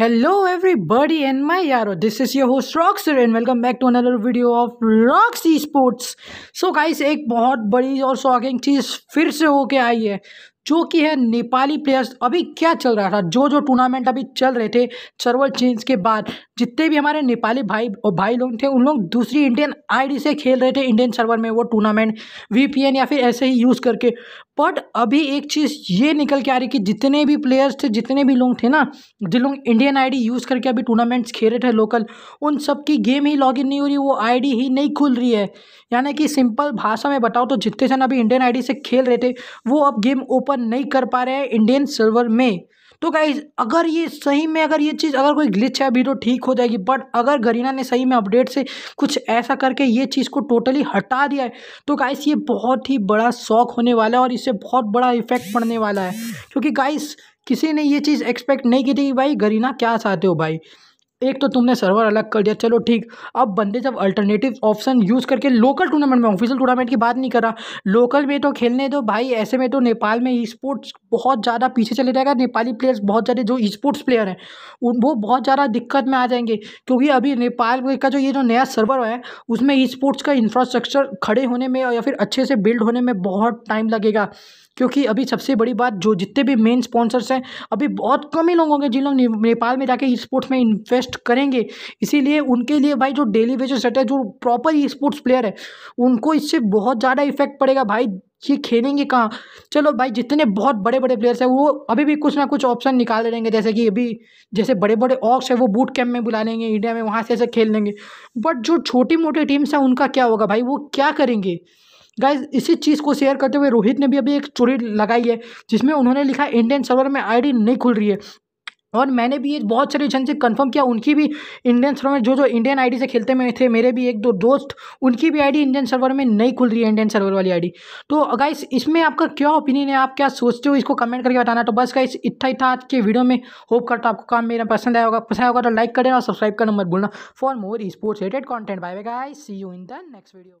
Hello and and my this is your host rocks and welcome back to another video of rocks esports so guys एक बहुत बड़ी और shocking चीज़ फिर से होके आई है जो कि है नेपाली प्लेयर्स अभी क्या चल रहा था जो जो टूर्नामेंट अभी चल रहे थे सर्वर चेंज के बाद जितने भी हमारे नेपाली भाई और भाई लोग थे उन लोग दूसरी इंडियन आईडी से खेल रहे थे इंडियन सर्वर में वो टूर्नामेंट वीपीएन या फिर ऐसे ही यूज़ करके बट अभी एक चीज़ ये निकल के आ रही कि जितने भी प्लेयर्स थे जितने भी लोग थे ना जिन लोग इंडियन आईडी यूज़ करके अभी टूर्नामेंट्स खेल रहे थे लोकल उन सब की गेम ही लॉगिन नहीं हो रही वो आईडी ही नहीं खुल रही है यानी कि सिंपल भाषा में बताओ तो जितने जन अभी इंडियन आईडी से खेल रहे थे वो अब गेम ओपन नहीं कर पा रहे हैं इंडियन सर्वर में तो गाइज अगर ये सही में अगर ये चीज़ अगर कोई ग्लिच है अभी तो ठीक हो जाएगी बट अगर गरीना ने सही में अपडेट से कुछ ऐसा करके ये चीज़ को टोटली हटा दिया है तो गाइस ये बहुत ही बड़ा शौक होने वाला है और इससे बहुत बड़ा इफेक्ट पड़ने वाला है क्योंकि गाइस किसी ने ये चीज़ एक्सपेक्ट नहीं की थी कि भाई गरीना क्या चाहते हो भाई एक तो तुमने सर्वर अलग कर दिया चलो ठीक अब बंदे जब अल्टरनेटिव ऑप्शन यूज़ करके लोकल टूर्नामेंट में ऑफिशियल टूर्नामेंट की बात नहीं कर रहा लोकल में तो खेलने दो भाई ऐसे में तो नेपाल में ई स्पोर्ट्स बहुत ज़्यादा पीछे चले जाएगा नेपाली प्लेयर्स बहुत ज़्यादा जो ई स्पोर्ट्स प्लेयर हैं उन वो बहुत ज़्यादा दिक्कत में आ जाएंगे क्योंकि अभी नेपाल का जो ये जो नया सर्वर है उसमें ई स्पोर्ट्स का इंफ्रास्ट्रक्चर खड़े होने में या फिर अच्छे से बिल्ड होने में बहुत टाइम लगेगा क्योंकि अभी सबसे बड़ी बात जो जितने भी मेन स्पॉन्सर्स हैं अभी बहुत कम ही लोग होंगे जिन लोग नेपाल में जाके ई स्पोर्ट्स में इन्वेस्ट इन्वेस्ट करेंगे इसीलिए उनके लिए भाई जो डेली बेसिस रहता है जो प्रॉपर ई स्पोर्ट्स प्लेयर है उनको इससे बहुत ज़्यादा इफेक्ट पड़ेगा भाई ये खेलेंगे कहाँ चलो भाई जितने बहुत बड़े बड़े प्लेयर्स हैं वो अभी भी कुछ ना कुछ ऑप्शन निकाल लेंगे जैसे कि अभी जैसे बड़े बड़े ऑक्स है वो बूट कैंप में बुला लेंगे इंडिया में वहाँ से ऐसे खेल लेंगे बट जो छोटी मोटी टीम्स हैं उनका क्या होगा भाई वो क्या करेंगे गाइज इसी चीज़ को शेयर करते हुए रोहित ने भी अभी एक स्टोरी लगाई है जिसमें उन्होंने लिखा इंडियन सर्वर में आईडी नहीं खुल रही है और मैंने भी ये बहुत सारे जन से कंफर्म किया उनकी भी इंडियन सर्वर में जो जो इंडियन आईडी से खेलते में थे मेरे भी एक दो दोस्त उनकी भी आईडी इंडियन सर्वर में नहीं खुल रही है इंडियन सर्वर वाली आईडी तो गाइस इसमें आपका क्या ओपिनियन है आप क्या सोचते हो इसको कमेंट करके बताना तो बस गाइस इतना ही था आज के वीडियो में होप करता आपको काम मेरा पसंद आया होगा पसंद होगा तो लाइक करें और सब्सक्राइब करना मत भूलना for more sports related content bye bye see you in the next video